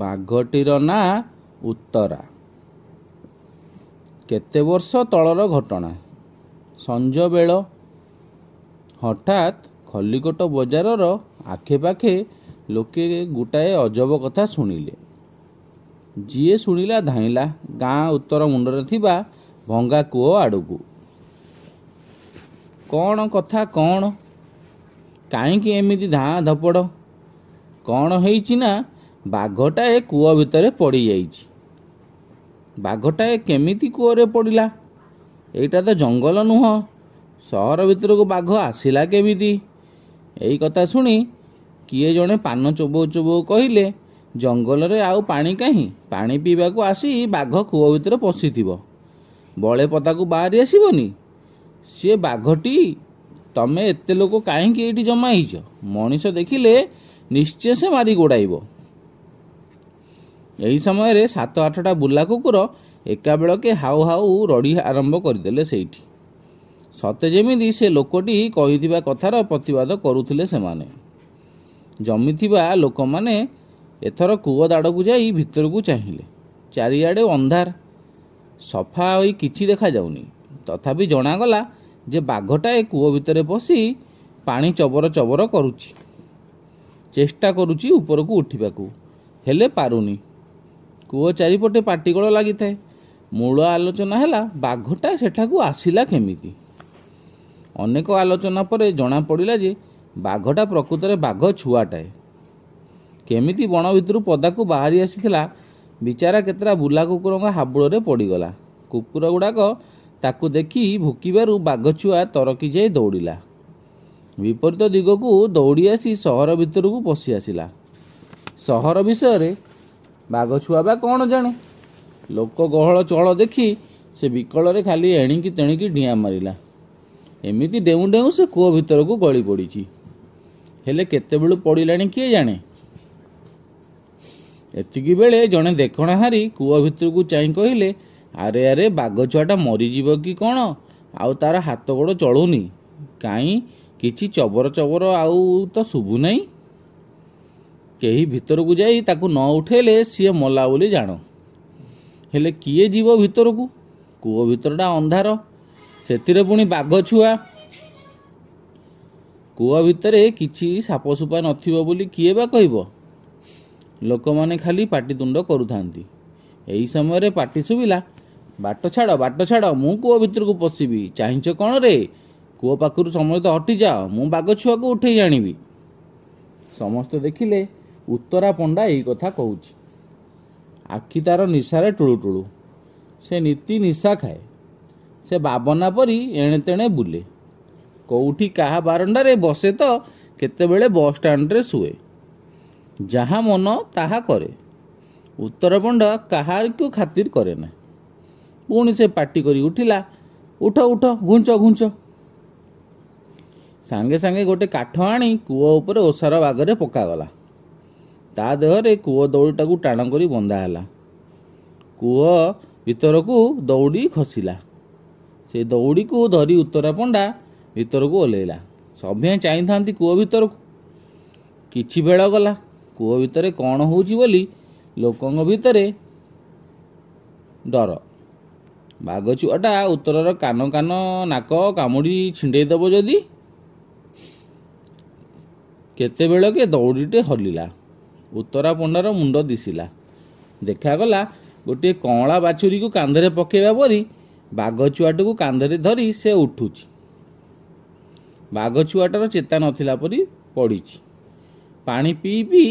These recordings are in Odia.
ବାଘଟିର ନାଁ ଉତ୍ତରା କେତେ ବର୍ଷ ତଳର ଘଟଣା ସଞ୍ଜ ବେଳ ହଠାତ୍ ଖଲିକୋଟ ବଜାରର ଆଖେ ପାଖେ ଲୋକେ ଗୋଟାଏ ଅଜବ କଥା ଶୁଣିଲେ ଯିଏ ଶୁଣିଲା ଧାଇଁଲା ଗାଁ ଉତ୍ତର ମୁଣ୍ଡରେ ଥିବା ଭଙ୍ଗା କୂଅ ଆଡ଼କୁ କ'ଣ କଥା କ'ଣ କାହିଁକି ଏମିତି ଧାଁ ଧପଡ଼ କ'ଣ ହେଇଛି ନା ବାଘଟାଏ କୂଅ ଭିତରେ ପଡ଼ିଯାଇଛି ବାଘଟାଏ କେମିତି କୂଅରେ ପଡ଼ିଲା ଏଇଟା ତ ଜଙ୍ଗଲ ନୁହଁ ସହର ଭିତରକୁ ବାଘ ଆସିଲା କେମିତି ଏଇ କଥା ଶୁଣି କିଏ ଜଣେ ପାନ ଚୋବଉ ଚୋବଉ କହିଲେ ଜଙ୍ଗଲରେ ଆଉ ପାଣି କାହିଁ ପାଣି ପିଇବାକୁ ଆସି ବାଘ କୂଅ ଭିତରେ ପଶିଥିବ ବଳେ ପତାକୁ ବାହାରି ଆସିବନି ସିଏ ବାଘଟି ତମେ ଏତେ ଲୋକ କାହିଁକି ଏଇଠି ଜମା ହେଇଛ ମଣିଷ ଦେଖିଲେ ନିଶ୍ଚୟ ସେ ମାରି ଗୋଡ଼ାଇବ ଏହି ସମୟରେ ସାତ ଆଠଟା ବୁଲା କୁକୁର ଏକାବେଳକେ ହାଉ ହାଉ ରଢ଼ି ଆରମ୍ଭ କରିଦେଲେ ସେଇଠି ସତେ ଯେମିତି ସେ ଲୋକଟି କହିଥିବା କଥାର ପ୍ରତିବାଦ କରୁଥିଲେ ସେମାନେ ଜମିଥିବା ଲୋକମାନେ ଏଥର କୂଅ ଦାଡ଼କୁ ଯାଇ ଭିତରକୁ ଚାହିଁଲେ ଚାରିଆଡ଼େ ଅନ୍ଧାର ସଫା ହୋଇ କିଛି ଦେଖାଯାଉନି ତଥାପି ଜଣାଗଲା ଯେ ବାଘଟାଏ କୂଅ ଭିତରେ ପଶି ପାଣି ଚବର ଚବର କରୁଛି ଚେଷ୍ଟା କରୁଛି ଉପରକୁ ଉଠିବାକୁ ହେଲେ ପାରୁନି କୂଅ ଚାରିପଟେ ପାଟିକୋଳ ଲାଗିଥାଏ ମୂଳ ଆଲୋଚନା ହେଲା ବାଘଟା ସେଠାକୁ ଆସିଲା କେମିତି ଅନେକ ଆଲୋଚନା ପରେ ଜଣାପଡ଼ିଲା ଯେ ବାଘଟା ପ୍ରକୃତରେ ବାଘ ଛୁଆଟାଏ କେମିତି ବଣ ଭିତରୁ ପଦାକୁ ବାହାରି ଆସିଥିଲା ବିଚାରା କେତେଟା ବୁଲା କୁକୁରଙ୍କ ହାବୁଳରେ ପଡ଼ିଗଲା କୁକୁର ଗୁଡ଼ାକ ତାକୁ ଦେଖି ଭୁକିବାରୁ ବାଘ ଛୁଆ ତରକି ଯାଇ ଦୌଡ଼ିଲା ବିପରୀତ ଦିଗକୁ ଦୌଡ଼ି ଆସି ସହର ଭିତରକୁ ପଶି ଆସିଲା ସହର ବିଷୟରେ ବାଘ ଛୁଆ ବା କ'ଣ ଜାଣେ ଲୋକ ଗହଳ ଚହଳ ଦେଖି ସେ ବିକଳରେ ଖାଲି ଏଣିକି ତେଣିକି ଡିଆଁ ମାରିଲା ଏମିତି ଡେଉଁ ଡେଉଁ ସେ କୂଅ ଭିତରକୁ ଗଳି ପଡ଼ିଛି ହେଲେ କେତେବେଳୁ ପଡ଼ିଲାଣି କିଏ ଜାଣେ ଏତିକି ବେଳେ ଜଣେ ଦେଖଣାହାରି କୂଅ ଭିତରକୁ ଚାହିଁ କହିଲେ ଆରେ ଆରେ ବାଘ ଛୁଆଟା ମରିଯିବ କି କ'ଣ ଆଉ ତାର ହାତ ଗୋଡ଼ ଚଳୁନି କାହିଁ କିଛି ଚବର ଚବର ଆଉ ତ ଶୁଭୁ ନାହିଁ କେହି ଭିତରକୁ ଯାଇ ତାକୁ ନ ଉଠେଇଲେ ସିଏ ମଲା ବୋଲି ଜାଣ ହେଲେ କିଏ ଯିବ ଭିତରକୁ କୂଅ ଭିତରଟା ଅନ୍ଧାର ସେଥିରେ ପୁଣି ବାଘ ଛୁଆ କୂଅ ଭିତରେ କିଛି ସାପ ସୁପା ନଥିବ ବୋଲି କିଏ ବା କହିବ ଲୋକମାନେ ଖାଲି ପାଟିତୁଣ୍ଡ କରୁଥାନ୍ତି ଏହି ସମୟରେ ପାଟି ଶୁଭିଲା ବାଟ ଛାଡ଼ ବାଟ ଛାଡ଼ ମୁଁ କୂଅ ଭିତରକୁ ପଶିବି ଚାହିଁଛ କ'ଣ ରେ କୂଅ ପାଖରୁ ସମସ୍ତେ ହଟିଯାଅ ମୁଁ ବାଘ ଛୁଆକୁ ଉଠେଇ ଆଣିବି ସମସ୍ତେ ଦେଖିଲେ ଉତ୍ତରା ପଣ୍ଡା ଏଇ କଥା କହୁଛି ଆଖି ତାର ନିଶାରେ ଟୁଳୁ ଟୁଳୁ ସେ ନୀତି ନିଶା ଖାଏ ସେ ବାବନା ପରି ଏଣେ ତେଣେ ବୁଲେ କେଉଁଠି କାହା ବାରଣ୍ଡାରେ ବସେ ତ କେତେବେଳେ ବସ୍ଷ୍ଟାଣ୍ଡରେ ଶୁଏ ଯାହା ମନ ତାହା କରେ ଉତ୍ତର ପଣ୍ଡା କାହାକୁ ଖାତିର କରେ ନା ପୁଣି ସେ ପାଟି କରି ଉଠିଲା ଉଠ ଉଠ ଘୁଞ୍ଚ ଘୁଞ୍ଚ ସାଙ୍ଗେ ସାଙ୍ଗେ ଗୋଟେ କାଠ ଆଣି କୂଅ ଉପରେ ଓଷାର ବାଗରେ ପକାଗଲା ତା ଦେହରେ କୂଅ ଦଉଡ଼ିଟାକୁ ଟାଣ କରି ବନ୍ଧା ହେଲା କୂଅ ଭିତରକୁ ଦଉଡ଼ି ଖସିଲା ସେ ଦଉଡ଼ିକୁ ଧରି ଉତ୍ତରା ପଣ୍ଡା ଭିତରକୁ ଓହ୍ଲେଇଲା ସଭିଏ ଚାହିଁଥାନ୍ତି କୂଅ ଭିତରକୁ କିଛି ବେଳ ଗଲା କୂଅ ଭିତରେ କ'ଣ ହେଉଛି ବୋଲି ଲୋକଙ୍କ ଭିତରେ ଡର ବାଘ ଛୁଆଟା ଉତ୍ତରର କାନ କାନ ନାକ କାମୁଡ଼ି ଛିଣ୍ଡେଇଦେବ ଯଦି କେତେବେଳକେ ଦଉଡ଼ିଟେ ହଲିଲା ଉତ୍ତରା ପଣ୍ଡାର ମୁଣ୍ଡ ଦିଶିଲା ଦେଖାଗଲା ଗୋଟିଏ କଅଁଳା ବାଛୁରୀକୁ କାନ୍ଧରେ ପକାଇବା ପରି ବାଘ ଛୁଆଟିକୁ କାନ୍ଧରେ ଧରି ସେ ଉଠୁଛି ବାଘ ଛୁଆଟାର ଚେତା ନଥିଲା ପରି ପଡ଼ିଛି ପାଣି ପିଇ ପିଇ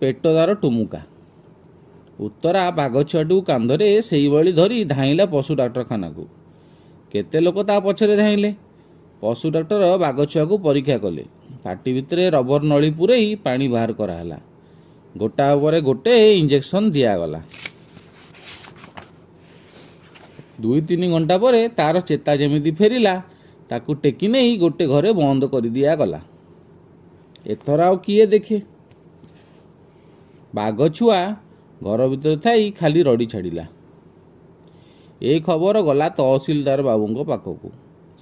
ପେଟ ପେଟଦାର ଟୁମୁକା ଉତ୍ତରା ବାଘ ଛୁଆଟିକୁ କାନ୍ଧରେ ସେଇଭଳି ଧରି ଧାଇଁଲା ପଶୁ ଡାକ୍ତରଖାନାକୁ କେତେ ଲୋକ ତା ପଛରେ ଧାଇଁଲେ ପଶୁ ଡାକ୍ତର ବାଘ ଛୁଆକୁ ପରୀକ୍ଷା କଲେ ପାଟି ଭିତରେ ରବର ନଳୀ ପୁରେଇ ପାଣି ବାହାର କରାହେଲା ଗୋଟା ଉପରେ ଗୋଟେ ଇଞ୍ଜେକ୍ସନ୍ ଦିଆଗଲା ଦୁଇ ତିନି ଘଣ୍ଟା ପରେ ତାର ଚେତା ଯେମିତି ଫେରିଲା ତାକୁ ଟେକି ନେଇ ଗୋଟେ ଘରେ ବନ୍ଦ କରିଦିଆଗଲା ଏଥର ଆଉ କିଏ ଦେଖେ ବାଘ ଛୁଆ ଘର ଭିତରେ ଥାଇ ଖାଲି ରଡ଼ି ଛାଡ଼ିଲା ଏ ଖବର ଗଲା ତହସିଲଦାର ବାବୁଙ୍କ ପାଖକୁ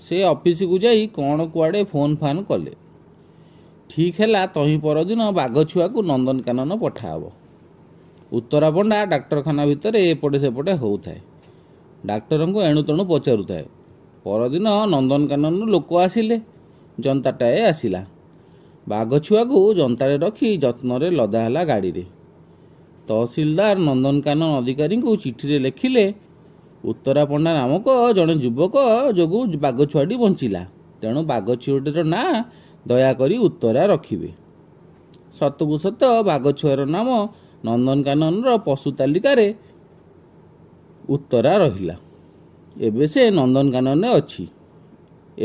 ସେ ଅଫିସକୁ ଯାଇ କ'ଣ କୁଆଡ଼େ ଫୋନ୍ ଫାନ୍ କଲେ ଠିକ୍ ହେଲା ତହିଁ ପରଦିନ ବାଘ ଛୁଆକୁ ନନ୍ଦନକାନନ ପଠା ହେବ ଉତ୍ତରାପଣ୍ଡା ଡାକ୍ତରଖାନା ଭିତରେ ଏପଟେ ସେପଟେ ହେଉଥାଏ ଡାକ୍ତରଙ୍କୁ ଏଣୁତେଣୁ ପଚାରୁଥାଏ ପରଦିନ ନନ୍ଦନକାନନରୁ ଲୋକ ଆସିଲେ ଜନ୍ତାଟାଏ ଆସିଲା ବାଘ ଛୁଆକୁ ଜନ୍ତାରେ ରଖି ଯତ୍ନରେ ଲଦା ହେଲା ଗାଡ଼ିରେ ତହସିଲଦାର ନନ୍ଦନକାନନ ଅଧିକାରୀଙ୍କୁ ଚିଠିରେ ଲେଖିଲେ ଉତ୍ତରାପଣ୍ଡା ନାମକ ଜଣେ ଯୁବକ ଯୋଗୁଁ ବାଘ ଛୁଆଟି ବଞ୍ଚିଲା ତେଣୁ ବାଘ ଛୁଆଟିର ନାଁ ଦୟାକରି ଉତ୍ତରା ରଖିବେ ସତକୁ ସତ ବାଘ ଛୁଆର ନାମ ନନ୍ଦନକାନନର ପଶୁ ତାଲିକାରେ ଉତ୍ତରା ରହିଲା ଏବେ ସେ ନନ୍ଦନକାନନରେ ଅଛି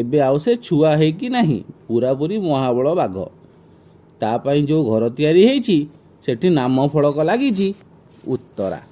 ଏବେ ଆଉ ସେ ଛୁଆ ହେଇକି ନାହିଁ ପୁରାପୁରି ମହାବଳ ବାଘ ତା ପାଇଁ ଯେଉଁ ଘର ତିଆରି ହେଇଛି ସେଠି ନାମ ଫଳକ ଲାଗିଛି ଉତ୍ତରା